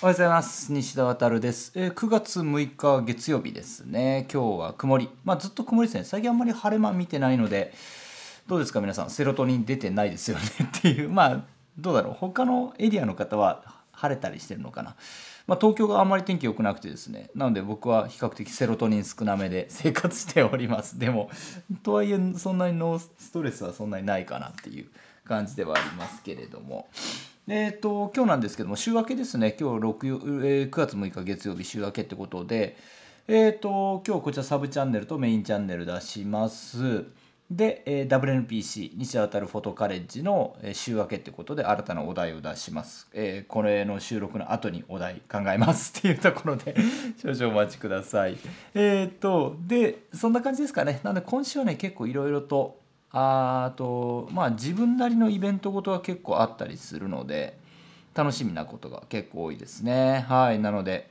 おはようございます。西田渉です。えー、9月6日月曜日ですね。今日は曇り。まあずっと曇りですね。最近あんまり晴れ間見てないので、どうですか皆さん、セロトニン出てないですよね っていう、まあどうだろう。他のエリアの方は晴れたりしてるのかな。まあ東京があんまり天気良くなくてですね。なので僕は比較的セロトニン少なめで 生活しております。でも、とはいえそんなにノーストレスはそんなにないかなっていう感じではありますけれども。えーと、今日なんですけども週明けですね今日6、え9月6日月曜日週明けってことで、えーと、今日こちらサブチャンネルとメインチャンネル出します。で、えー、WNPC 西当たるフォトカレッジの、え週明けってことで新たなお題を出します、えー、これの収録の後にお題考えますっていうところで 少々お待ちくださいえっ、ー、とでそんな感じですかねなので今週はね結構いろいろとあとまあ自分なりのイベントごとは結構あったりするので楽しみなことが結構多いですねはいなので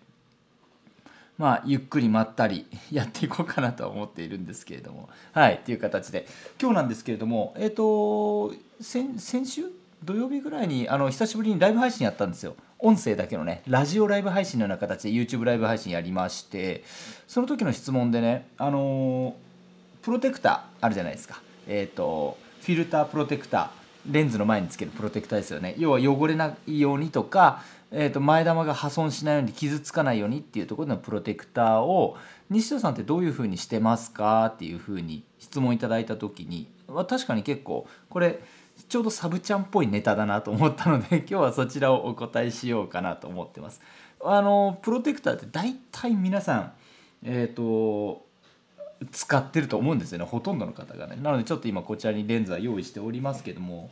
まあゆっくりまったり やっていこうかなとは思っているんですけれどもはいっていう形で今日なんですけれどもえっ、ー、と先週土曜日ぐらいにあの久しぶりにライブ配信やったんですよ音声だけのねラジオライブ配信のような形で YouTube ライブ配信やりましてその時の質問でねあのプロテクターあるじゃないですかえっ、ー、とフィルタープロテクターレンズの前につけるプロテクターですよね要は汚れないようにとか、えー、と前玉が破損しないように傷つかないようにっていうところのプロテクターを西田さんってどういうふうにしてますかっていうふうに質問いただいた時に確かに結構これちょうどサブちゃんっぽいネタだなと思ったので 今日はそちらをお答えしようかなと思ってます。あのプロテクターって大体皆さんえー、と使ってると思うんですよねほとんどの方がねなのでちょっと今こちらにレンズは用意しておりますけども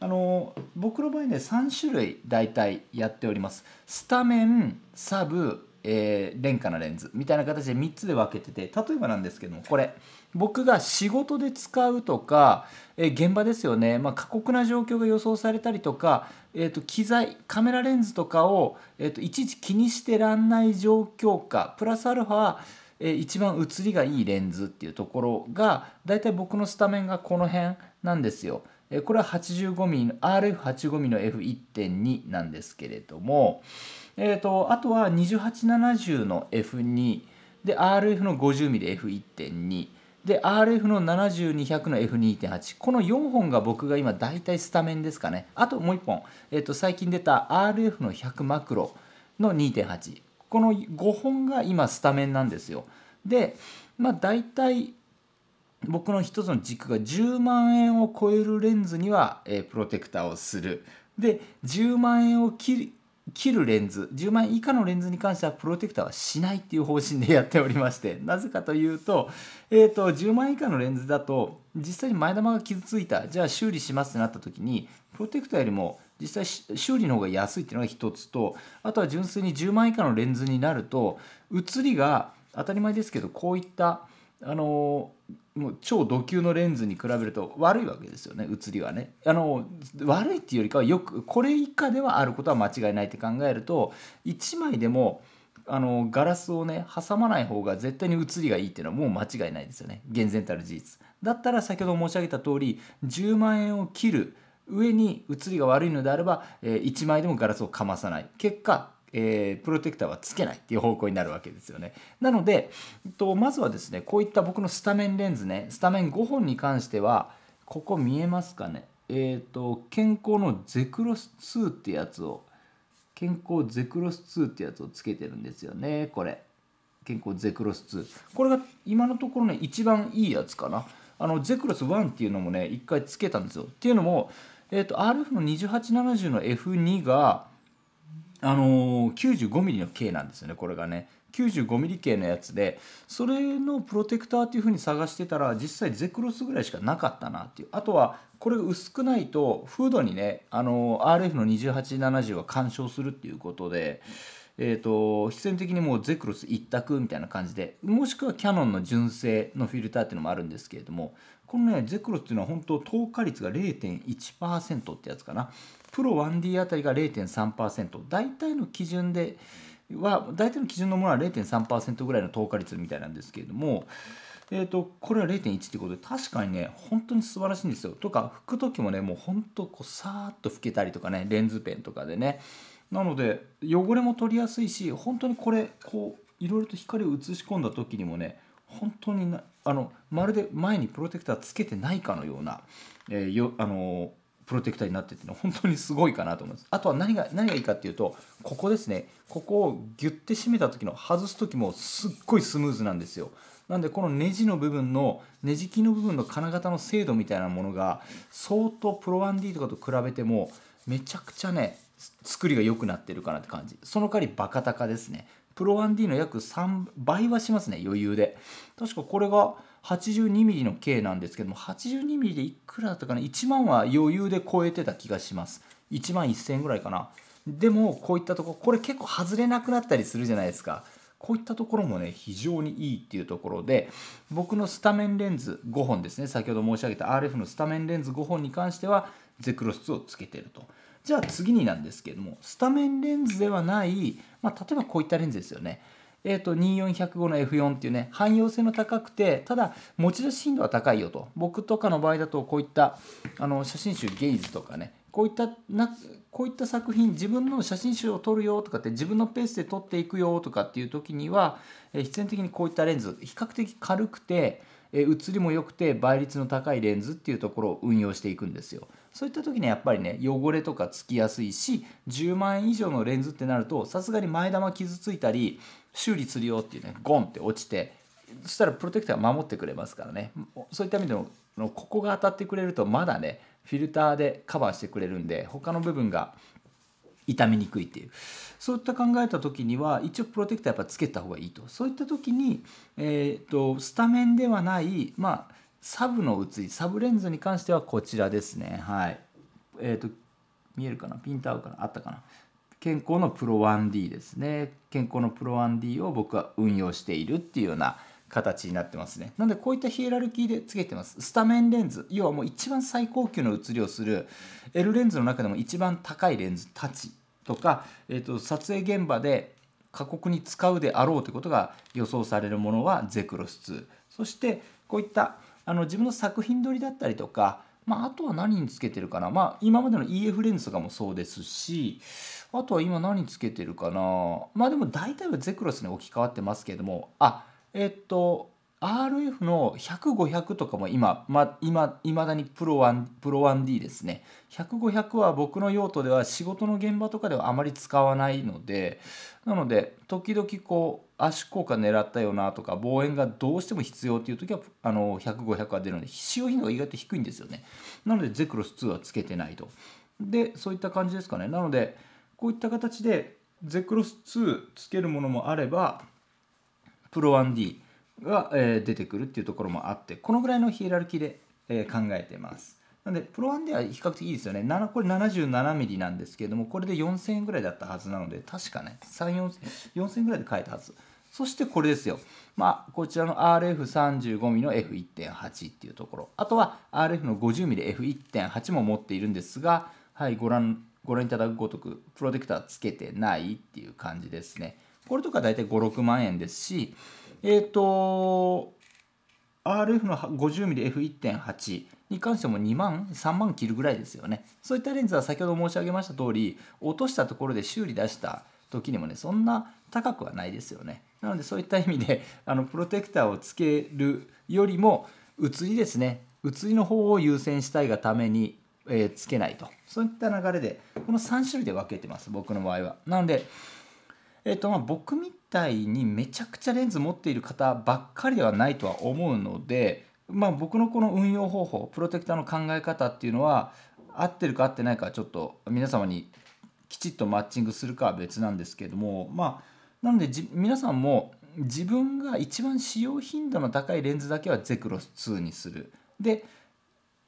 あの僕の場合ね3種類大体やっておりますスタメンサブ、えー、廉価なレンズみたいな形で3つで分けてて例えばなんですけどもこれ僕が仕事で使うとか、えー、現場ですよね、まあ、過酷な状況が予想されたりとか、えー、と機材カメラレンズとかを、えー、といちいち気にしてらんない状況下プラスアルファえ一番写りがいいレンズっていうところが大体僕のスタメンがこの辺なんですよ。えこれは 85mm の RF85mm の F1.2 なんですけれども、えーと、あとは2870の F2 で RF の 50mm で F1.2 で RF の7200の F2.8 この4本が僕が今大体スタメンですかねあともう1本、えーと、と最近出た RF の100マクロの2.8この5本が今スタメンなんですよ。で、まあ、大体僕の一つの軸が10万円を超えるレンズには、えプロテクターをする。で10万円を切切るレンズ10万円以下のレンズに関してはプロテクターはしないっていう方針でやっておりましてなぜかというと,、えーと、10万円以下のレンズだと実際に前玉が傷ついたじゃあ修理しますってなった時にプロテクターよりも実際修理の方が安いっていうのが一つとあとは純粋に10万以下のレンズになると写りが当たり前ですけどこういったあのーもう超ド級のレンズに比べると悪いわけですよね写りはねあの悪いっていうよりかはよくこれ以下ではあることは間違いないって考えると1枚でもあのガラスをね挟まない方が絶対に写りがいいっていうのはもう間違いないですよね厳然たる事実だったら先ほど申し上げた通り10万円を切る上に写りが悪いのであれば、え1枚でもガラスをかまさない結果えー、プロテクターはつけないっていう方向になるわけですよね。なので、えっと、まずはですねこういった僕のスタメンレンズねスタメン5本に関してはここ見えますかねえっ、ー、と健康のゼクロス2ってやつを健康ゼクロス2ってやつをつけてるんですよねこれ健康ゼクロス2これが今のところね一番いいやつかなあのゼクロス1っていうのもね一回つけたんですよっていうのも、えーと、と RF の2870の F2 があのー、95mm の径なんですよねこれがね 95mm 系のやつでそれのプロテクターっていう風に探してたら実際ゼクロスぐらいしかなかったなっていうあとはこれが薄くないとフードにねあの RF の2870は干渉するっていうことで。えーと、必然的にもうゼクロス一択みたいな感じでもしくはキヤノンの純正のフィルターっていうのもあるんですけれどもこのね、ゼクロっていうのは本当、透過率が0.1%ってやつかな。プロ 1D あたりが0.3%。大体の基準では、大体の基準のものは0.3%ぐらいの透過率みたいなんですけれども、えーと、とこれは0.1ってことで確かにね本当に素晴らしいんですよとか拭く時もねもうほんとこうさーっと拭けたりとかねレンズペンとかでねなので汚れも取りやすいし本当にこれこういろいろと光を映し込んだ時にもね本当になあのまるで前にプロテクターつけてないかのような、えー、よあのプロテクターになってて、本当にすごいかなと思いますあとは何が何がいいかっていうとここですねここをギュッて締めた時の外す時もすっごいスムーズなんですよなんでこのネジの部分のネジ機の部分の金型の精度みたいなものが相当プロ 1D とかと比べてもめちゃくちゃね作りが良くなってるかなって感じその代わりバカ高ですねプロ 1D の約3倍はしますね、余裕で。確かこれが 82mm の径なんですけども、82mm でいくらだったかな、1万は余裕で超えてた気がします。1万1000円ぐらいかな。でも、こういったところ、これ結構外れなくなったりするじゃないですか。こういったところもね、非常にいいっていうところで、僕のスタメンレンズ5本ですね、先ほど申し上げた RF のスタメンレンズ5本に関しては、ゼクロス2をつけてると。じゃあ次になんですけれども、スタメンレンズではないまあ、例えばこういったレンズですよね。えーと、24105の F4 っていうね汎用性の高くてただ持ち出し頻度は高いよと僕とかの場合だとこういったあの写真集ゲイズとかねこういったなこういった作品自分の写真集を撮るよとかって自分のペースで撮っていくよとかっていう時には、えー、必然的にこういったレンズ比較的軽くて、えー、写りも良くて倍率の高いレンズっていうところを運用していくんですよ。そういった時にやっぱりね汚れとかつきやすいし10万円以上のレンズってなるとさすがに前玉傷ついたり修理するよっていうねゴンって落ちてそしたらプロテクター守ってくれますからねそういった意味でもここが当たってくれるとまだねフィルターでカバーしてくれるんで他の部分が痛みにくいっていうそういった考えた時には一応プロテクターやっぱつけた方がいいとそういった時に、えーと、とスタメンではないまあサブの写りサブレンズに関してはこちらですねはいえー、と見えるかなピント合うかなあったかな健康のプロ 1D ですね健康のプロ 1D を僕は運用しているっていうような形になってますねなのでこういったヒエラルキーでつけてますスタメンレンズ要はもう一番最高級の写りをする L レンズの中でも一番高いレンズたちとか、えーと、と撮影現場で過酷に使うであろうということが予想されるものはゼクロス2そしてこういったあの自分の作品撮りだったりとか、まあ、あとは何につけてるかな、まあ、今までの EF レンズとかもそうですしあとは今何つけてるかなまあでも大体はゼクロスに置き換わってますけれどもあえっと RF の100500とかも今ま今まだにプロ1プロ 1D ですね100500は僕の用途では仕事の現場とかではあまり使わないのでなので時々こう圧縮効果狙ったよなとか望遠がどうしても必要っていう時はあの100500は出るので使用頻度が意外と低いんですよねなのでゼクロス2はつけてないとでそういった感じですかねなのでこういった形でゼクロス2つけるものもあればプロ 1D が、え出てくるっていうところもあってこのぐらいのヒエラルキーで、え考えてます。なのでプロンでは比較的いいですよねこれ 77mm なんですけれどもこれで4000円ぐらいだったはずなので確かね4000円ぐらいで買えたはずそしてこれですよ、まあ、こちらの RF35mm の F1.8 っていうところあとは RF の 50mm F1.8 も持っているんですが、はい、ご覧ご覧いただくごとくプロテクターつけてないっていう感じですねこれとか大体56万円ですしえー、と、RF の 50mmF1.8 に関しても2万、3万切るぐらいですよね。そういったレンズは先ほど申し上げました通り、落としたところで修理出した時にもね、そんな高くはないですよね。なのでそういった意味で、あのプロテクターをつけるよりも、写りですね、写りの方を優先したいがために、えー、つけないと。そういった流れで、この3種類で分けてます、僕の場合は。なので、えっ、ー、と、まあ僕み体にめちゃくちゃレンズ持っている方ばっかりではないとは思うので、まあ、僕のこの運用方法プロテクターの考え方っていうのは合ってるか合ってないかちょっと皆様にきちっとマッチングするかは別なんですけれどもまあなので皆さんも自分が一番使用頻度の高いレンズだけはゼクロス2にする。で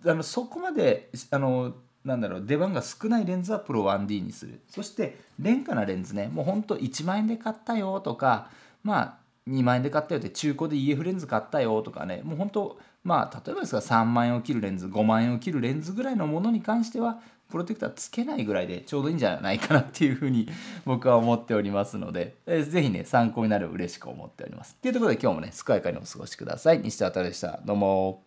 あのそこまであのなんだろう出番が少ないレンズはプロ 1D にするそして廉価なレンズねもうほんと1万円で買ったよとかまあ2万円で買ったよって中古で EF レンズ買ったよとかねもうほんとまあ例えばですが3万円を切るレンズ5万円を切るレンズぐらいのものに関してはプロテクターつけないぐらいでちょうどいいんじゃないかなっていうふうに 僕は思っておりますので、え非ね参考になれば嬉しく思っております。っていうところで今日もね健やかにお過ごしください。西田渡でした。どうも